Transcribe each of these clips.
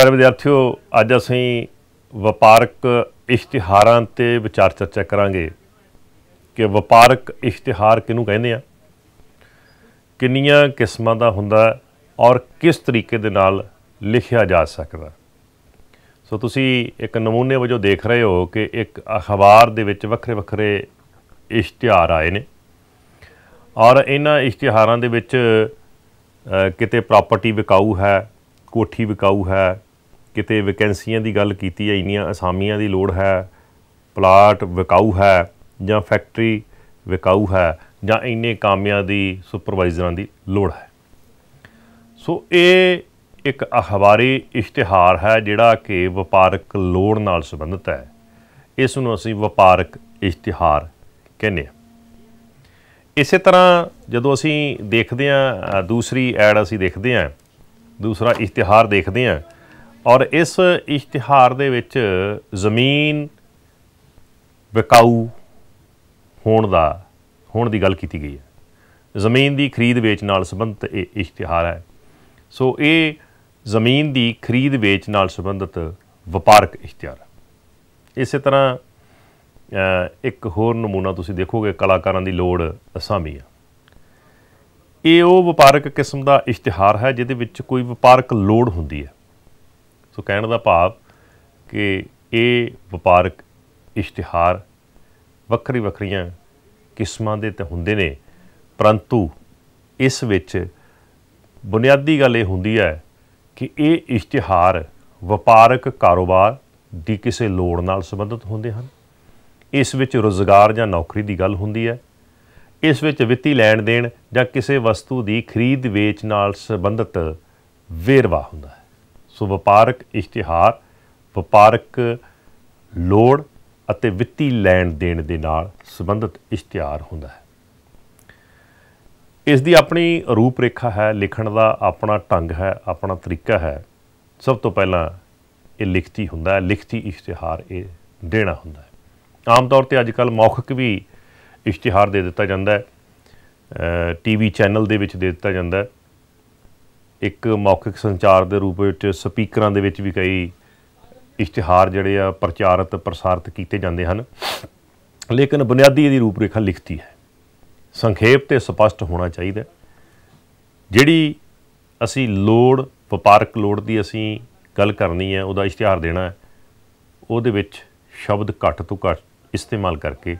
ਪਰ ਵਿਦਿਆਰਥੀਓ ਅੱਜ ਅਸੀਂ ਵਪਾਰਕ ਇਸ਼ਤਿਹਾਰਾਂ ਤੇ ਵਿਚਾਰ ਚਰਚਾ ਕਰਾਂਗੇ ਕਿ ਵਪਾਰਕ ਇਸ਼ਤਿਹਾਰ ਕਿਹਨੂੰ ਕਹਿੰਦੇ ਆ ਕਿੰਨੀਆਂ ਕਿਸਮਾਂ ਦਾ ਹੁੰਦਾ ਔਰ ਕਿਸ ਤਰੀਕੇ ਦੇ ਨਾਲ ਲਿਖਿਆ ਜਾ ਸਕਦਾ ਸੋ ਤੁਸੀਂ ਇੱਕ ਨਮੂਨੇ ਵਜੋਂ ਦੇਖ ਰਹੇ ਹੋ ਕਿ ਇੱਕ ਅਖਬਾਰ ਦੇ ਵਿੱਚ ਵੱਖਰੇ ਵੱਖਰੇ ਇਸ਼ਤਿਹਾਰ ਆਏ ਨੇ ਔਰ ਇਹਨਾਂ ਇਸ਼ਤਿਹਾਰਾਂ ਦੇ ਵਿੱਚ ਕਿਤੇ ਪ੍ਰਾਪਰਟੀ ਵਿਕਾਊ ਹੈ ਕੋਠੀ ਵਿਕਾਊ ਹੈ ਕਿਤੇ ਵੈਕੈਂਸੀਆਂ ਦੀ ਗੱਲ ਕੀਤੀ ਹੈ ਇੰਨੀਆਂ ਅਸਾਮੀਆਂ ਦੀ ਲੋੜ ਹੈ ਪਲਾਟ ਵਿਕਾਊ ਹੈ ਜਾਂ ਫੈਕਟਰੀ ਵਿਕਾਊ ਹੈ ਜਾਂ ਇੰਨੇ ਕਾਮਿਆਂ ਦੀ ਸੁਪਰਵਾਈਜ਼ਰਾਂ ਦੀ ਲੋੜ ਹੈ ਸੋ ਇਹ ਇੱਕ ਅਖਬਾਰੀ ਇਸ਼ਤਿਹਾਰ ਹੈ ਜਿਹੜਾ ਕਿ ਵਪਾਰਕ ਲੋੜ ਨਾਲ ਸੰਬੰਧਿਤ ਹੈ ਇਸ ਨੂੰ ਅਸੀਂ ਵਪਾਰਕ ਇਸ਼ਤਿਹਾਰ ਕਹਿੰਦੇ ਹਾਂ ਇਸੇ ਤਰ੍ਹਾਂ ਜਦੋਂ ਅਸੀਂ ਦੇਖਦੇ ਹਾਂ ਦੂਸਰੀ ਐਡ ਅਸੀਂ ਦੇਖਦੇ ਹਾਂ ਦੂਸਰਾ ਇਸ਼ਤਿਹਾਰ ਦੇਖਦੇ ਹਾਂ ਔਰ ਇਸ ਇਸ਼ਤਿਹਾਰ ਦੇ ਵਿੱਚ ਜ਼ਮੀਨ ਵਿਕਾਉ ਹੋਣ ਦਾ ਹੋਣ ਦੀ ਗੱਲ ਕੀਤੀ ਗਈ ਹੈ ਜ਼ਮੀਨ ਦੀ ਖਰੀਦ ਵੇਚ ਨਾਲ ਸੰਬੰਧਿਤ ਇਹ ਇਸ਼ਤਿਹਾਰ ਹੈ ਸੋ ਇਹ ਜ਼ਮੀਨ ਦੀ ਖਰੀਦ ਵੇਚ ਨਾਲ ਸੰਬੰਧਿਤ ਵਪਾਰਕ ਇਸ਼ਤਿਹਾਰ ਹੈ ਇਸੇ ਤਰ੍ਹਾਂ ਇੱਕ ਹੋਰ ਨਮੂਨਾ ਤੁਸੀਂ ਦੇਖੋਗੇ ਕਲਾਕਾਰਾਂ ਦੀ ਲੋੜ ਅਸਾਮੀ ਆ ਇਹ ਉਹ ਵਪਾਰਕ ਕਿਸਮ ਦਾ ਇਸ਼ਤਿਹਾਰ ਹੈ ਜਿਹਦੇ ਵਿੱਚ ਕੋਈ ਵਪਾਰਕ ਲੋੜ ਹੁੰਦੀ ਹੈ ਤੋਂ ਕਹਿਣ ਦਾ ਭਾਵ ਕਿ ਇਹ ਵਪਾਰਕ ਇਸ਼ਤਿਹਾਰ ਵੱਖਰੀ ਵੱਖਰੀਆਂ ਕਿਸਮਾਂ ਦੇ ਤੇ ਹੁੰਦੇ ਨੇ ਪਰੰਤੂ ਇਸ ਵਿੱਚ ਬੁਨਿਆਦੀ ਗੱਲ ਇਹ ਹੁੰਦੀ ਹੈ ਕਿ ਇਹ ਇਸ਼ਤਿਹਾਰ ਵਪਾਰਕ ਕਾਰੋਬਾਰ ਦੀ ਕਿਸੇ ਲੋੜ ਨਾਲ ਸੰਬੰਧਿਤ ਹੁੰਦੇ ਹਨ ਇਸ ਵਿੱਚ ਰੋਜ਼ਗਾਰ ਜਾਂ ਨੌਕਰੀ ਦੀ ਗੱਲ ਹੁੰਦੀ ਹੈ ਇਸ ਵਿੱਚ ਵਿੱਤੀ ਲੈਣ ਦੇਣ ਜਾਂ ਕਿਸੇ ਵਸਤੂ ਦੀ ਖਰੀਦ ਵੇਚ ਨਾਲ ਸੰਬੰਧਿਤ ਵੇਰਵਾ ਹੁੰਦਾ ਹੈ ਸੋ ਵਪਾਰਕ ਇਸ਼ਤਿਹਾਰ ਵਪਾਰਕ ਲੋੜ ਅਤੇ ਵਿੱਤੀ ਲੈਣ ਦੇਣ ਦੇ ਨਾਲ ਸੰਬੰਧਿਤ ਇਸ਼ਤਿਹਾਰ ਹੁੰਦਾ ਹੈ ਇਸ ਦੀ ਆਪਣੀ ਰੂਪ ਰੇਖਾ ਹੈ ਲਿਖਣ ਦਾ ਆਪਣਾ ਢੰਗ ਹੈ ਆਪਣਾ ਤਰੀਕਾ ਹੈ ਸਭ ਤੋਂ ਪਹਿਲਾਂ ਇਹ ਲਿਖਤੀ ਹੁੰਦਾ ਹੈ ਲਿਖਤੀ ਇਸ਼ਤਿਹਾਰ ਇਹ ਦੇਣਾ ਹੁੰਦਾ ਹੈ ਆਮ ਤੌਰ ਤੇ ਅੱਜ ਕੱਲ ਮੌਖਿਕ ਵੀ ਇਸ਼ਤਿਹਾਰ ਦੇ ਦਿੱਤਾ ਜਾਂਦਾ ਹੈ ਟੀਵੀ ਚੈਨਲ ਦੇ ਵਿੱਚ ਦੇ ਦਿੱਤਾ ਜਾਂਦਾ ਹੈ ਇੱਕ ਮੌਖਿਕ ਸੰਚਾਰ ਦੇ ਰੂਪ ਵਿੱਚ ਸਪੀਕਰਾਂ ਦੇ ਵਿੱਚ ਵੀ ਕਈ ਇਸ਼ਤਿਹਾਰ ਜਿਹੜੇ ਆ ਪ੍ਰਚਾਰਿਤ ਪ੍ਰਸਾਰਿਤ ਕੀਤੇ ਜਾਂਦੇ ਹਨ ਲੇਕਿਨ ਬੁਨਿਆਦੀ ਇਹਦੀ ਰੂਪਰੇਖਾ ਲਿਖਤੀ ਹੈ ਸੰਖੇਪ ਤੇ ਸਪਸ਼ਟ ਹੋਣਾ ਚਾਹੀਦਾ ਜਿਹੜੀ ਅਸੀਂ ਲੋੜ ਵਪਾਰਕ ਲੋੜ ਦੀ ਅਸੀਂ ਗੱਲ ਕਰਨੀ ਹੈ ਉਹਦਾ ਇਸ਼ਤਿਹਾਰ ਦੇਣਾ ਹੈ ਉਹਦੇ ਵਿੱਚ ਸ਼ਬਦ ਘੱਟ ਤੋਂ ਘੱਟ ਇਸਤੇਮਾਲ ਕਰਕੇ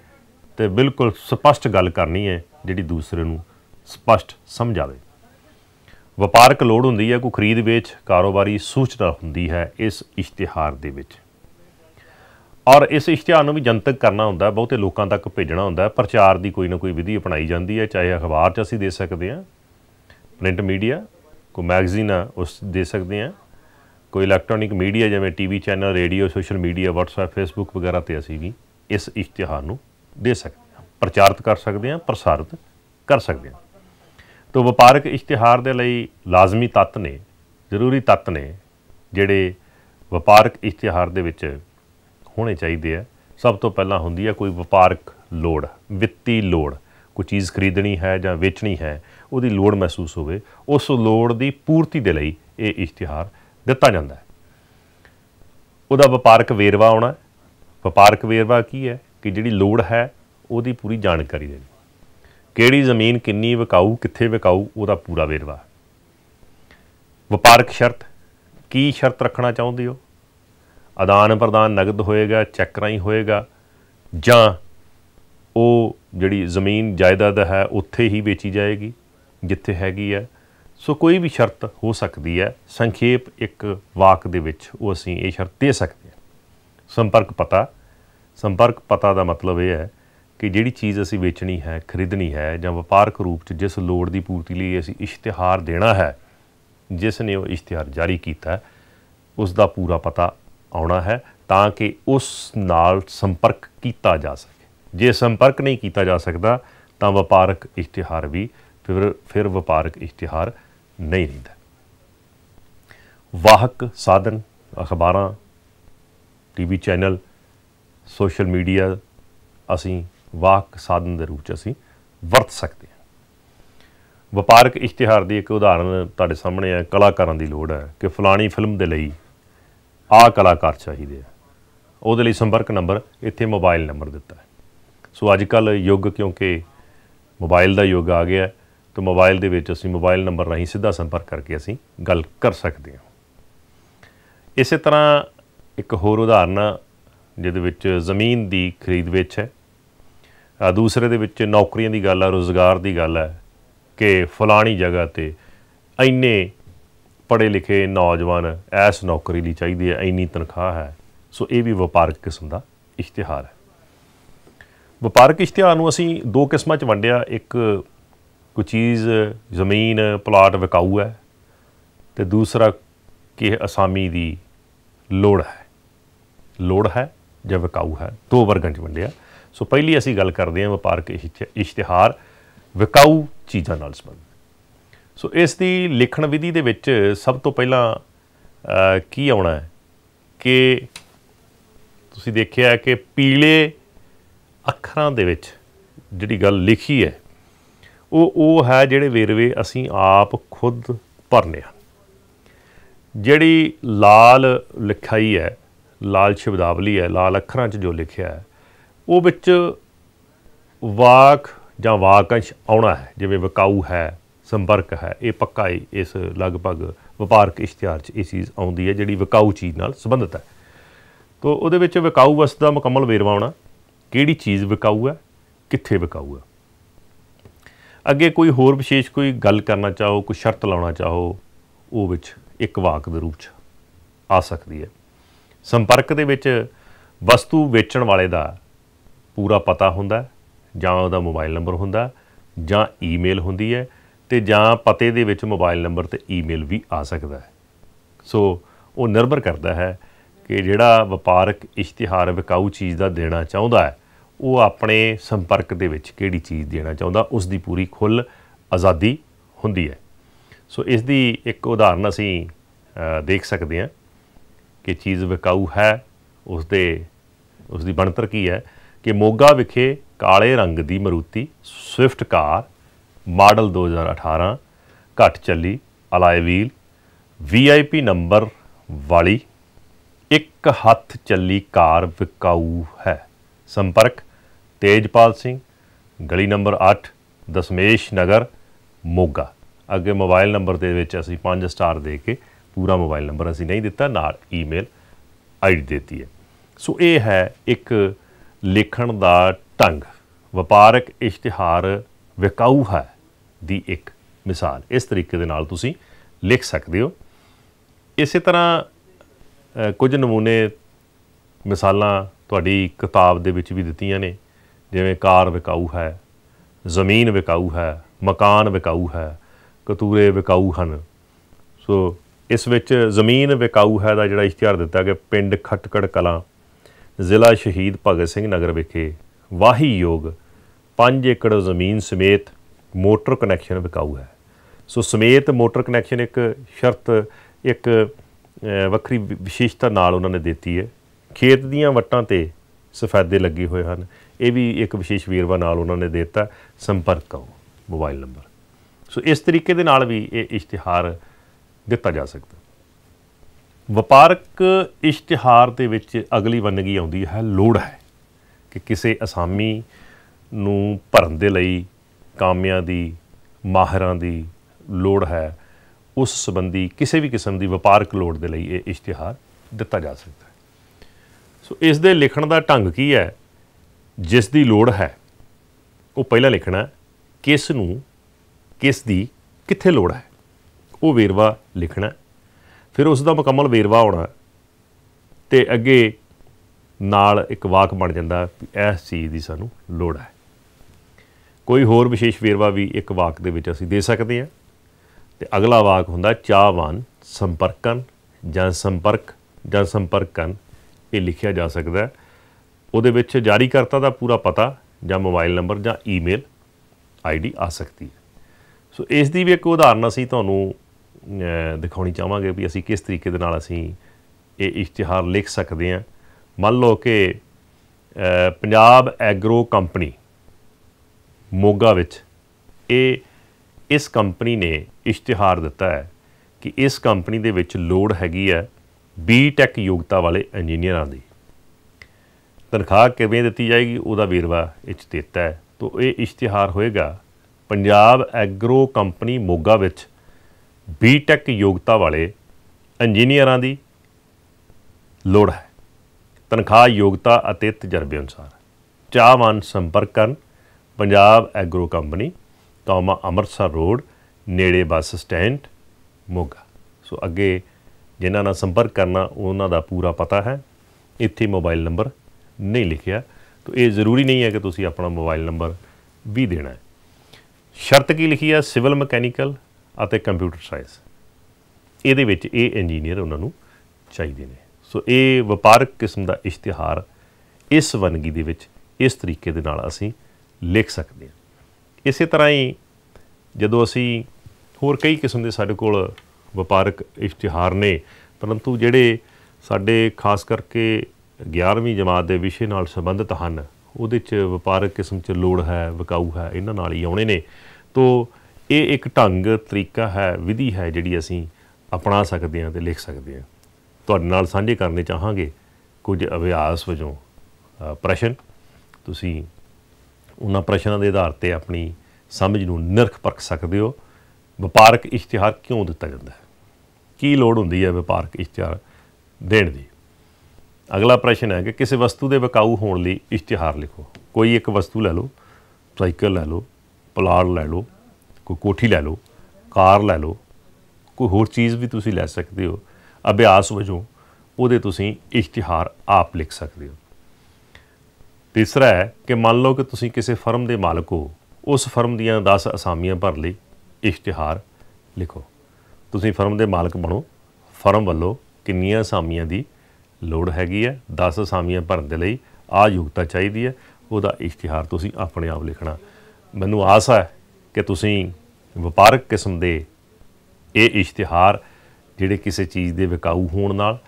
ਤੇ ਬਿਲਕੁਲ ਸਪਸ਼ਟ ਗੱਲ ਕਰਨੀ ਹੈ ਜਿਹੜੀ ਦੂਸਰੇ ਨੂੰ ਸਪਸ਼ਟ ਸਮਝ ਆਵੇ ਵਪਾਰਕ ਲੋੜ ਹੁੰਦੀ ਹੈ ਕੋਈ ਖਰੀਦ ਵੇਚ ਕਾਰੋਬਾਰੀ ਸੂਚਨਾ ਹੁੰਦੀ ਹੈ ਇਸ ਇਸ਼ਤਿਹਾਰ ਦੇ ਵਿੱਚ ਔਰ ਇਸ ਇਸ਼ਤਿਹਾਰ ਨੂੰ ਵੀ ਜਨਤਕ ਕਰਨਾ ਹੁੰਦਾ ਬਹੁਤੇ ਲੋਕਾਂ ਤੱਕ ਭੇਜਣਾ ਹੁੰਦਾ ਪ੍ਰਚਾਰ ਦੀ ਕੋਈ ਨਾ ਕੋਈ ਵਿਧੀ ਅਪਣਾਈ ਜਾਂਦੀ ਹੈ ਚਾਹੇ ਅਖਬਾਰ 'ਚ ਅਸੀਂ ਦੇ ਸਕਦੇ ਹਾਂ ਪ੍ਰਿੰਟ ਮੀਡੀਆ ਕੋਈ ਮੈਗਜ਼ੀਨ ਆ ਉਸ ਦੇ ਸਕਦੇ ਹਾਂ ਕੋਈ ਇਲੈਕਟ੍ਰੋਨਿਕ ਮੀਡੀਆ ਜਿਵੇਂ TV channel radio social media WhatsApp Facebook ਵਗੈਰਾ ਤੇ ਅਸੀਂ ਵੀ ਇਸ ਇਸ਼ਤਿਹਾਰ ਨੂੰ ਦੇ ਸਕਦੇ ਹਾਂ ਪ੍ਰਚਾਰਿਤ ਕਰ ਸਕਦੇ ਹਾਂ ਪ੍ਰਸਾਰਿਤ ਕਰ ਸਕਦੇ ਹਾਂ ਤੋਂ ਵਪਾਰਕ ਇਸ਼ਤਿਹਾਰ ਦੇ ਲਈ ਲਾਜ਼ਮੀ ਤੱਤ ਨੇ ਜ਼ਰੂਰੀ ਤੱਤ ਨੇ ਜਿਹੜੇ ਵਪਾਰਕ ਇਸ਼ਤਿਹਾਰ ਦੇ ਵਿੱਚ ਹੋਣੇ ਚਾਹੀਦੇ ਆ ਸਭ ਤੋਂ ਪਹਿਲਾਂ ਹੁੰਦੀ ਆ ਕੋਈ ਵਪਾਰਕ ਲੋੜ ਵਿੱਤੀ ਲੋੜ ਕੋਈ ਚੀਜ਼ ਖਰੀਦਣੀ ਹੈ ਜਾਂ ਵੇਚਣੀ ਹੈ ਉਹਦੀ ਲੋੜ ਮਹਿਸੂਸ ਹੋਵੇ ਉਸ ਲੋੜ ਦੀ ਪੂਰਤੀ ਦੇ ਲਈ ਇਹ ਇਸ਼ਤਿਹਾਰ ਦਿੱਤਾ ਜਾਂਦਾ ਹੈ ਉਹਦਾ ਵਪਾਰਕ ਵੇਰਵਾ ਆਉਣਾ ਵਪਾਰਕ ਵੇਰਵਾ ਕੀ ਹੈ ਕਿ ਜਿਹੜੀ ਲੋੜ ਹੈ ਉਹਦੀ ਪੂਰੀ ਜਾਣਕਾਰੀ ਦੇਣੀ ਕਿਹੜੀ ਜ਼ਮੀਨ ਕਿੰਨੀ ਵਿਕਾਊ ਕਿੱਥੇ ਵਿਕਾਊ ਉਹਦਾ ਪੂਰਾ ਵੇਰਵਾ ਵਪਾਰਕ ਸ਼ਰਤ ਕੀ ਸ਼ਰਤ ਰੱਖਣਾ ਚਾਹੁੰਦੇ ਹੋ ਆਦਾਨ ਪ੍ਰਦਾਨ ਨਗਦ ਹੋਏਗਾ ਚੈੱਕ ਰਾਹੀਂ ਹੋਏਗਾ ਜਾਂ ਉਹ ਜਿਹੜੀ ਜ਼ਮੀਨ ਜਾਇਦਾਦ ਹੈ ਉੱਥੇ ਹੀ ਵੇਚੀ ਜਾਏਗੀ ਜਿੱਥੇ ਹੈਗੀ ਹੈ ਸੋ ਕੋਈ ਵੀ ਸ਼ਰਤ ਹੋ ਸਕਦੀ ਹੈ ਸੰਖੇਪ ਇੱਕ ਵਾਕ ਦੇ ਵਿੱਚ ਉਹ ਅਸੀਂ ਇਹ ਸ਼ਰਤ ਦੇ ਸਕਦੇ ਹਾਂ ਸੰਪਰਕ ਪਤਾ ਸੰਪਰਕ ਪਤਾ ਦਾ ਮਤਲਬ ਇਹ ਹੈ ਕਿ ਜਿਹੜੀ ਚੀਜ਼ ਅਸੀਂ ਵੇਚਣੀ ਹੈ ਖਰੀਦਣੀ ਹੈ ਜਾਂ ਵਪਾਰਕ ਰੂਪ 'ਚ ਜਿਸ ਲੋੜ ਦੀ ਪੂਰਤੀ ਲਈ ਅਸੀਂ ਇਸ਼ਤਿਹਾਰ ਦੇਣਾ ਹੈ ਜਿਸ ਨੇ ਉਹ ਇਸ਼ਤਿਹਾਰ ਜਾਰੀ ਕੀਤਾ ਉਸ ਦਾ ਪੂਰਾ ਪਤਾ ਆਉਣਾ ਹੈ ਤਾਂ ਕਿ ਉਸ ਨਾਲ ਸੰਪਰਕ ਕੀਤਾ ਜਾ ਸਕੇ ਜੇ ਸੰਪਰਕ ਨਹੀਂ ਕੀਤਾ ਜਾ ਸਕਦਾ ਤਾਂ ਵਪਾਰਕ ਇਸ਼ਤਿਹਾਰ ਵੀ ਫਿਰ ਫਿਰ ਵਪਾਰਕ ਇਸ਼ਤਿਹਾਰ ਨਹੀਂ ਰਹਿੰਦਾ ਵਾਹਕ ਸਾਧਨ ਅਖਬਾਰਾਂ ਟੀਵੀ ਚੈਨਲ ਸੋਸ਼ਲ ਮੀਡੀਆ ਅਸੀਂ ਵਾਕ ਸਾਧਨ ਦੇ ਰੂਪ 'ਚ ਅਸੀਂ ਵਰਤ ਸਕਦੇ ਹਾਂ ਵਪਾਰਕ ਇਸ਼ਤਿਹਾਰ ਦੀ ਇੱਕ ਉਦਾਹਰਨ ਤੁਹਾਡੇ ਸਾਹਮਣੇ ਹੈ ਕਲਾਕਾਰਾਂ ਦੀ ਲੋੜ ਹੈ ਕਿ ਫਲਾਣੀ ਫਿਲਮ ਦੇ ਲਈ ਆ ਕਲਾਕਾਰ ਚਾਹੀਦੇ ਆ ਉਹਦੇ ਲਈ ਸੰਪਰਕ ਨੰਬਰ ਇੱਥੇ ਮੋਬਾਈਲ ਨੰਬਰ ਦਿੱਤਾ ਹੈ ਸੋ ਅੱਜ ਕੱਲ ਯੁੱਗ ਕਿਉਂਕਿ ਮੋਬਾਈਲ ਦਾ ਯੁੱਗ ਆ ਗਿਆ ਤਾਂ ਮੋਬਾਈਲ ਦੇ ਵਿੱਚ ਅਸੀਂ ਮੋਬਾਈਲ ਨੰਬਰ ਰਾਹੀਂ ਸਿੱਧਾ ਸੰਪਰਕ ਕਰਕੇ ਅਸੀਂ ਗੱਲ ਕਰ ਸਕਦੇ ਹਾਂ ਇਸੇ ਤਰ੍ਹਾਂ ਇੱਕ ਹੋਰ ਉਦਾਹਰਨ ਜਿਹਦੇ ਵਿੱਚ ਜ਼ਮੀਨ ਦੀ ਖਰੀਦ ਵਿੱਚ ਹੈ ਦੂਸਰੇ ਦੇ ਵਿੱਚ ਨੌਕਰੀਆਂ ਦੀ ਗੱਲ ਆ ਰੋਜ਼ਗਾਰ ਦੀ ਗੱਲ ਹੈ ਕਿ ਫਲਾਣੀ ਜਗ੍ਹਾ ਤੇ ਐਨੇ ਪੜ੍ਹੇ ਲਿਖੇ ਨੌਜਵਾਨ ਐਸ ਨੌਕਰੀ ਲਈ ਚਾਹੀਦੀ ਹੈ ਐਨੀ ਤਨਖਾਹ ਹੈ ਸੋ ਇਹ ਵੀ ਵਪਾਰਕ ਕਿਸਮ ਦਾ ਇਸ਼ਤਿਹਾਰ ਹੈ ਵਪਾਰਕ ਇਸ਼ਤਿਹਾਰ ਨੂੰ ਅਸੀਂ ਦੋ ਕਿਸਮਾਂ 'ਚ ਵੰਡਿਆ ਇੱਕ ਕੋਈ ਚੀਜ਼ ਜ਼ਮੀਨ ਪਲਾਟ ਵਿਕਾਉ ਹੈ ਤੇ ਦੂਸਰਾ ਕਿ ਅਸਾਮੀ ਦੀ ਲੋੜ ਹੈ ਲੋੜ ਹੈ ਜਾਂ ਵਿਕਾਉ ਹੈ ਦੋ ਵਰਗਾਂ 'ਚ ਵੰਡਿਆ ਸੋ ਪਹਿਲੀ ਅਸੀਂ ਗੱਲ ਕਰਦੇ ਹਾਂ ਵਪਾਰਕ ਇਸ਼ਤਿਹਾਰ ਵਿਕਾਊ ਚੀਜ਼ਾਂ ਨਾਲ ਸੰਬੰਧ ਸੋ ਇਸ ਦੀ ਲਿਖਣ ਵਿਧੀ ਦੇ ਵਿੱਚ ਸਭ ਤੋਂ ਪਹਿਲਾਂ ਕੀ ਆਉਣਾ ਹੈ ਕਿ ਤੁਸੀਂ ਦੇਖਿਆ ਕਿ ਪੀਲੇ ਅੱਖਰਾਂ ਦੇ ਵਿੱਚ ਜਿਹੜੀ ਗੱਲ ਲਿਖੀ ਹੈ ਉਹ ਉਹ ਹੈ ਜਿਹੜੇ ਵੇਰਵੇ ਅਸੀਂ ਆਪ ਖੁਦ ਭਰਨੇ ਹਨ ਜਿਹੜੀ ਲਾਲ ਲਿਖਾਈ ਹੈ ਲਾਲ ਸ਼ਬਦਾਵਲੀ ਹੈ ਲਾਲ ਅੱਖਰਾਂ 'ਚ ਜੋ ਲਿਖਿਆ ਹੈ ਉਹ ਵਿੱਚ ਵਾਕ ਜਾਂ ਵਾਕੰਸ਼ ਆਉਣਾ ਹੈ ਜਿਵੇਂ ਵਿਕਾਊ ਹੈ ਸੰਪਰਕ ਹੈ ਇਹ ਪੱਕਾ ਹੀ ਇਸ ਲਗਭਗ ਵਪਾਰਕ ਇਸ਼ਤਿਹਾਰ 'ਚ ਇਹ ਚੀਜ਼ ਆਉਂਦੀ ਹੈ ਜਿਹੜੀ ਵਿਕਾਊ ਚੀਜ਼ ਨਾਲ ਸੰਬੰਧਿਤ ਹੈ ਤੋਂ ਉਹਦੇ ਵਿੱਚ ਵਿਕਾਊ ਵਸਤ ਦਾ ਮੁਕੰਮਲ ਵੇਰਵਾ ਆਉਣਾ ਕਿਹੜੀ ਚੀਜ਼ ਵਿਕਾਊ ਹੈ ਕਿੱਥੇ ਵਿਕਾਊ ਹੈ ਅੱਗੇ ਕੋਈ ਹੋਰ ਵਿਸ਼ੇਸ਼ ਕੋਈ ਗੱਲ ਕਰਨਾ ਚਾਹੋ ਕੋਈ ਸ਼ਰਤ ਲਾਉਣਾ ਚਾਹੋ ਉਹ ਵਿੱਚ ਇੱਕ ਵਾਕ ਦੇ ਰੂਪ 'ਚ ਆ ਸਕਦੀ ਹੈ ਸੰਪਰਕ ਦੇ ਵਿੱਚ ਵਸਤੂ ਵੇਚਣ ਵਾਲੇ ਦਾ ਪੂਰਾ ਪਤਾ ਹੁੰਦਾ ਜਾਂ ਉਹਦਾ ਮੋਬਾਈਲ ਨੰਬਰ ਹੁੰਦਾ ਜਾਂ ਈਮੇਲ ਹੁੰਦੀ ਹੈ ਤੇ ਜਾਂ ਪਤੇ ਦੇ ਵਿੱਚ ਮੋਬਾਈਲ ਨੰਬਰ ਤੇ ਈਮੇਲ ਵੀ ਆ ਸਕਦਾ ਹੈ ਸੋ ਉਹ ਨਿਰਭਰ ਕਰਦਾ ਹੈ ਕਿ ਜਿਹੜਾ ਵਪਾਰਕ ਇਸ਼ਤਿਹਾਰ ਵਿਕਾਊ ਚੀਜ਼ ਦਾ ਦੇਣਾ ਚਾਹੁੰਦਾ ਹੈ ਉਹ ਆਪਣੇ ਸੰਪਰਕ ਦੇ ਵਿੱਚ ਕਿਹੜੀ ਚੀਜ਼ ਦੇਣਾ ਚਾਹੁੰਦਾ ਉਸ ਦੀ ਪੂਰੀ ਖੁੱਲ ਆਜ਼ਾਦੀ ਹੁੰਦੀ ਹੈ ਸੋ ਇਸ ਦੀ ਇੱਕ ਉਦਾਹਰਨ ਅਸੀਂ ਦੇਖ ਸਕਦੇ ਹਾਂ ਕਿ ਚੀਜ਼ ਵਿਕਾਊ ਹੈ ਉਸ ਦੇ ਉਸ ਦੀ ਬਣਤਰ ਕੀ ਹੈ ਕਿ ਮੋਗਾ ਵਿਖੇ ਕਾਲੇ ਰੰਗ ਦੀ ਮਰੂਤੀ ਸਵਿਫਟ ਕਾਰ ਮਾਡਲ 2018 ਘੱਟ ਚੱਲੀ ਅਲਾਈ ਵੀਲ ਵੀਆਈਪੀ ਨੰਬਰ ਵਾਲੀ ਇੱਕ ਹੱਥ ਚੱਲੀ ਕਾਰ ਵਿਕਾਊ ਹੈ ਸੰਪਰਕ ਤੇਜਪਾਲ ਸਿੰਘ ਗਲੀ ਨੰਬਰ 8 ਦਸਮੇਸ਼ ਨਗਰ ਮੋਗਾ ਅੱਗੇ ਮੋਬਾਈਲ ਨੰਬਰ ਦੇ ਵਿੱਚ ਅਸੀਂ 5 ਸਟਾਰ ਦੇ ਕੇ ਪੂਰਾ ਮੋਬਾਈਲ ਨੰਬਰ ਅਸੀਂ ਨਹੀਂ ਦਿੱਤਾ ਨਾਲ ਈਮੇਲ ਆਈਡੀ ਦਿੱਤੀ ਹੈ ਸੋ ਇਹ ਹੈ ਇੱਕ ਲਿਖਣ ਦਾ ਢੰਗ ਵਪਾਰਕ ਇਸ਼ਤਿਹਾਰ ਵਿਕਾਊ ਹੈ ਦੀ ਇੱਕ ਮਿਸਾਲ ਇਸ ਤਰੀਕੇ ਦੇ ਨਾਲ ਤੁਸੀਂ ਲਿਖ ਸਕਦੇ ਹੋ ਇਸੇ ਤਰ੍ਹਾਂ ਕੁਝ ਨਮੂਨੇ ਮਿਸਾਲਾਂ ਤੁਹਾਡੀ ਕਿਤਾਬ ਦੇ ਵਿੱਚ ਵੀ ਦਿੱਤੀਆਂ ਨੇ ਜਿਵੇਂ ਕਾਰ ਵਿਕਾਊ ਹੈ ਜ਼ਮੀਨ ਵਿਕਾਊ ਹੈ ਮਕਾਨ ਵਿਕਾਊ ਹੈ ਕਤੂਰੇ ਵਿਕਾਊ ਹਨ ਸੋ ਇਸ ਵਿੱਚ ਜ਼ਮੀਨ ਵਿਕਾਊ ਹੈ ਦਾ ਜਿਹੜਾ ਇਸ਼ਤਿਹਾਰ ਦਿੱਤਾ ਗਿਆ ਪਿੰਡ ਖਟਕੜ ਕਲਾਂ ਜ਼ਿਲ੍ਹਾ ਸ਼ਹੀਦ ਭਗਤ ਸਿੰਘ ਨਗਰ ਵਿਖੇ ਵਾਹੀ ਯੋਗ 5 ਏਕੜ ਜ਼ਮੀਨ ਸਮੇਤ ਮੋਟਰ ਕਨੈਕਸ਼ਨ ਵਿਕਾਊ ਹੈ ਸੋ ਸਮੇਤ ਮੋਟਰ ਕਨੈਕਸ਼ਨ ਇੱਕ ਸ਼ਰਤ ਇੱਕ ਵੱਖਰੀ ਵਿਸ਼ੇਸ਼ਤਾ ਨਾਲ ਉਹਨਾਂ ਨੇ ਦਿੱਤੀ ਹੈ ਖੇਤ ਦੀਆਂ ਵਟਾਂ ਤੇ ਸਫੈਦੇ ਲੱਗੇ ਹੋਏ ਹਨ ਇਹ ਵੀ ਇੱਕ ਵਿਸ਼ੇਸ਼ ਵੀਰਵਾ ਨਾਲ ਉਹਨਾਂ ਨੇ ਦਿੱਤਾ ਸੰਪਰਕ ਕਰੋ ਮੋਬਾਈਲ ਨੰਬਰ ਸੋ ਇਸ ਤਰੀਕੇ ਦੇ ਨਾਲ ਵੀ ਇਹ ਇਸ਼ਤਿਹਾਰ ਦਿੱਤਾ ਜਾ ਸਕਦਾ ਵਪਾਰਕ ਇਸ਼ਤਿਹਾਰ ਦੇ ਵਿੱਚ ਅਗਲੀ ਵੰਨਗੀ ਆਉਂਦੀ ਹੈ ਲੋੜ ਹੈ ਕਿ ਕਿਸੇ ਅਸਾਮੀ ਨੂੰ ਭਰਨ ਦੇ ਲਈ ਕਾਮਿਆਂ ਦੀ ਮਾਹਰਾਂ ਦੀ ਲੋੜ ਹੈ ਉਸ ਸੰਬੰਧੀ ਕਿਸੇ ਵੀ ਕਿਸਮ ਦੀ ਵਪਾਰਕ ਲੋੜ ਦੇ ਲਈ ਇਹ ਇਸ਼ਤਿਹਾਰ ਦਿੱਤਾ ਜਾ ਸਕਦਾ ਹੈ ਸੋ ਇਸ ਦੇ ਲਿਖਣ ਦਾ ਢੰਗ ਕੀ ਹੈ ਜਿਸ ਦੀ ਲੋੜ ਹੈ ਉਹ ਪਹਿਲਾਂ ਲਿਖਣਾ ਕਿਸ ਨੂੰ ਕਿਸ ਦੀ ਕਿੱਥੇ ਲੋੜ ਹੈ ਉਹ ਵੇਰਵਾ ਲਿਖਣਾ ਫਿਰ ਉਸ ਦਾ ਮੁਕੰਮਲ ਵੇਰਵਾ ਹੋਣਾ ਤੇ ਅੱਗੇ ਨਾਲ ਇੱਕ ਵਾਕ ਬਣ ਜਾਂਦਾ ਇਸ ਚੀਜ਼ ਦੀ ਸਾਨੂੰ ਲੋੜ ਹੈ ਕੋਈ ਹੋਰ ਵਿਸ਼ੇਸ਼ ਵੇਰਵਾ ਵੀ ਇੱਕ ਵਾਕ ਦੇ ਵਿੱਚ ਅਸੀਂ ਦੇ ਸਕਦੇ ਹਾਂ ਤੇ ਅਗਲਾ ਵਾਕ ਹੁੰਦਾ ਚਾਹਵਾਨ ਸੰਪਰਕਨ ਜਾਂ ਸੰਪਰਕ ਜਾਂ ਸੰਪਰਕਨ ਇਹ ਲਿਖਿਆ ਜਾ ਸਕਦਾ ਹੈ ਉਹਦੇ ਵਿੱਚ ਜਾਰੀਕਰਤਾ ਦਾ ਪੂਰਾ ਪਤਾ ਜਾਂ ਮੋਬਾਈਲ ਨੰਬਰ ਜਾਂ ਈਮੇਲ ਆਈਡੀ ਆ ਸਕਦੀ ਹੈ ਸੋ ਇਸ ਦੀ ਵੀ ਇੱਕ ਉਦਾਹਰਨ ਅਸੀਂ ਤੁਹਾਨੂੰ ਦਿਖਾਉਣੀ ਚਾਹਾਂਗੇ ਵੀ ਅਸੀਂ ਕਿਸ ਤਰੀਕੇ ਦੇ ਨਾਲ ਅਸੀਂ ਇਹ ਇਸ਼ਤਿਹਾਰ ਲਿਖ ਸਕਦੇ ਹਾਂ ਮੰਨ ਲਓ ਕਿ ਪੰਜਾਬ ਐਗਰੋ ਕੰਪਨੀ ਮੋਗਾ ਵਿੱਚ ਇਹ ਇਸ ਕੰਪਨੀ ਨੇ ਇਸ਼ਤਿਹਾਰ ਦਿੱਤਾ ਹੈ ਕਿ ਇਸ ਕੰਪਨੀ ਦੇ ਵਿੱਚ ਲੋੜ ਹੈਗੀ ਹੈ ਬੀ ਟੈਕ ਯੋਗਤਾ ਵਾਲੇ ਇੰਜੀਨੀਅਰਾਂ ਦੀ ਤਨਖਾਹ ਕਿਵੇਂ ਦਿੱਤੀ ਜਾਏਗੀ ਉਹਦਾ ਵੇਰਵਾ ਇੱਥੇ ਦਿੱਤਾ ਹੈ ਤੋਂ ਇਹ ਇਸ਼ਤਿਹਾਰ ਹੋਏਗਾ ਪੰਜਾਬ ਐਗਰੋ ਕੰਪਨੀ ਮੋਗਾ ਵਿੱਚ ਬੀਟੈਕ ਯੋਗਤਾ ਵਾਲੇ ਇੰਜੀਨੀਅਰਾਂ ਦੀ ਲੋੜ ਹੈ ਤਨਖਾਹ ਯੋਗਤਾ ਅਤੇ ਤਜਰਬੇ ਅਨੁਸਾਰ ਚਾਹਵਾਨ ਸੰਪਰਕ ਕਰਨ ਪੰਜਾਬ ਐਗਰੋ ਕੰਪਨੀ ਤੋਮਾ ਅੰਮ੍ਰਿਤਸਰ ਰੋਡ ਨੇੜੇ ਬੱਸ ਸਟੈਂਡ ਮੋਗਾ ਸੋ ਅੱਗੇ ਜਿਨ੍ਹਾਂ ਨਾਲ ਸੰਪਰਕ ਕਰਨਾ ਉਹਨਾਂ ਦਾ ਪੂਰਾ ਪਤਾ ਹੈ ਇੱਥੇ ਮੋਬਾਈਲ ਨੰਬਰ ਨਹੀਂ ਲਿਖਿਆ ਤੋ ਇਹ ਜ਼ਰੂਰੀ ਨਹੀਂ ਹੈ ਕਿ ਤੁਸੀਂ ਆਪਣਾ ਮੋਬਾਈਲ ਨੰਬਰ ਵੀ ਦੇਣਾ ਹੈ ਸ਼ਰਤ ਕੀ ਲਿਖੀ ਹੈ ਸਿਵਲ ਮਕੈਨੀਕਲ ਅਤੇ ਕੰਪਿਊਟਰ ਸਾਇੰਸ ਇਹਦੇ ਵਿੱਚ ਇਹ ਇੰਜੀਨੀਅਰ ਉਹਨਾਂ ਨੂੰ ਚਾਹੀਦੇ ਨੇ ਸੋ ਇਹ ਵਪਾਰਕ ਕਿਸਮ ਦਾ ਇਸ਼ਤਿਹਾਰ ਇਸ ਵਨਗੀ ਦੇ ਵਿੱਚ ਇਸ ਤਰੀਕੇ ਦੇ ਨਾਲ ਅਸੀਂ ਲਿਖ ਸਕਦੇ ਹਾਂ ਇਸੇ ਤਰ੍ਹਾਂ ਹੀ ਜਦੋਂ ਅਸੀਂ ਹੋਰ ਕਈ ਕਿਸਮ ਦੇ ਸਾਡੇ ਕੋਲ ਵਪਾਰਕ ਇਸ਼ਤਿਹਾਰ ਨੇ ਪਰੰਤੂ ਜਿਹੜੇ ਸਾਡੇ ਖਾਸ ਕਰਕੇ 11ਵੀਂ ਜਮਾਤ ਦੇ ਵਿਸ਼ੇ ਨਾਲ ਸੰਬੰਧਿਤ ਹਨ ਉਹਦੇ 'ਚ ਵਪਾਰਕ ਕਿਸਮ 'ਚ ਲੋੜ ਹੈ ਵਿਕਾਊ ਹੈ ਇਹਨਾਂ ਨਾਲ ਹੀ ਆਉਣੇ ਨੇ ਤੋਂ ਇਹ ਇੱਕ ਢੰਗ ਤਰੀਕਾ ਹੈ ਵਿਧੀ ਹੈ ਜਿਹੜੀ ਅਸੀਂ ਅਪਣਾ ਸਕਦੇ ਹਾਂ ਤੇ ਲਿਖ ਸਕਦੇ ਹਾਂ ਤੁਹਾਡੇ ਨਾਲ ਸਾਂਝੇ ਕਰਨੇ ਚਾਹਾਂਗੇ ਕੁਝ ਅਭਿਆਸ ਵਜੋਂ ਪ੍ਰਸ਼ਨ ਤੁਸੀਂ ਉਹਨਾਂ ਪ੍ਰਸ਼ਨਾਂ ਦੇ ਆਧਾਰ ਤੇ ਆਪਣੀ ਸਮਝ ਨੂੰ ਨਿਰਖ ਪਰਖ ਸਕਦੇ ਹੋ ਵਪਾਰਕ ਇਸ਼ਤਿਹਾਰ ਕਿਉਂ ਦਿੱਤਾ ਜਾਂਦਾ ਹੈ ਕੀ ਲੋੜ ਹੁੰਦੀ ਹੈ ਵਪਾਰਕ ਇਸ਼ਤਿਹਾਰ ਦੇਣ ਦੀ ਅਗਲਾ ਪ੍ਰਸ਼ਨ ਹੈ ਕਿ ਕਿਸੇ ਵਸਤੂ ਦੇ ਵਿਕਾਊ ਹੋਣ ਲਈ ਇਸ਼ਤਿਹਾਰ ਲਿਖੋ ਕੋਈ ਇੱਕ ਵਸਤੂ ਲੈ ਲਓ ਸਾਈਕਲ ਲੈ ਲਓ ਪਲਾੜ ਲੈ ਲਓ ਕੋਈ ਕੋਠੀ ਲੈ ਲਓ ਕਾਰ ਲੈ ਲਓ ਕੋਈ ਹੋਰ ਚੀਜ਼ ਵੀ ਤੁਸੀਂ ਲੈ ਸਕਦੇ ਹੋ ਅਭਿਆਸ ਵਜੋਂ ਉਹਦੇ ਤੁਸੀਂ ਇਸ਼ਤਿਹਾਰ ਆਪ ਲਿਖ ਸਕਦੇ ਹੋ ਤੀਸਰਾ ਹੈ ਕਿ ਮੰਨ ਲਓ ਕਿ ਤੁਸੀਂ ਕਿਸੇ ਫਰਮ ਦੇ ਮਾਲਕ ਹੋ ਉਸ ਫਰਮ ਦੀਆਂ 10 ਅਸਾਮੀਆਂ ਭਰ ਲਈ ਇਸ਼ਤਿਹਾਰ ਲਿਖੋ ਤੁਸੀਂ ਫਰਮ ਦੇ ਮਾਲਕ ਬਣੋ ਫਰਮ ਵੱਲੋਂ ਕਿੰਨੀਆਂ ਅਸਾਮੀਆਂ ਦੀ ਲੋੜ ਹੈਗੀ ਹੈ 10 ਅਸਾਮੀਆਂ ਭਰਨ ਦੇ ਲਈ ਆ ਯੋਗਤਾ ਚਾਹੀਦੀ ਹੈ ਉਹਦਾ ਇਸ਼ਤਿਹਾਰ ਤੁਸੀਂ ਆਪਣੇ ਆਪ ਲਿਖਣਾ ਮੈਨੂੰ ਆਸ ਹੈ ਕਿ ਤੁਸੀਂ ਵਪਾਰਕ ਕਿਸਮ ਦੇ ਇਹ ਇਸ਼ਤਿਹਾਰ ਜਿਹੜੇ ਕਿਸੇ ਚੀਜ਼ ਦੇ ਵਿਕਾਊ ਹੋਣ ਨਾਲ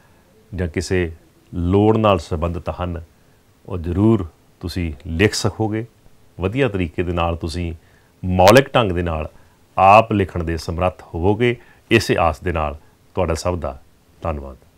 ਜਾਂ ਕਿਸੇ ਲੋੜ ਨਾਲ ਸੰਬੰਧਿਤ ਹਨ ਉਹ ਜ਼ਰੂਰ ਤੁਸੀਂ ਲਿਖ ਸਕੋਗੇ ਵਧੀਆ ਤਰੀਕੇ ਦੇ ਨਾਲ ਤੁਸੀਂ ਮੌਲਿਕ ਢੰਗ ਦੇ ਨਾਲ ਆਪ ਲਿਖਣ ਦੇ ਸਮਰੱਥ ਹੋਵੋਗੇ ਇਸੇ ਆਸ ਦੇ ਨਾਲ ਤੁਹਾਡਾ ਸਭ ਦਾ ਧੰਨਵਾਦ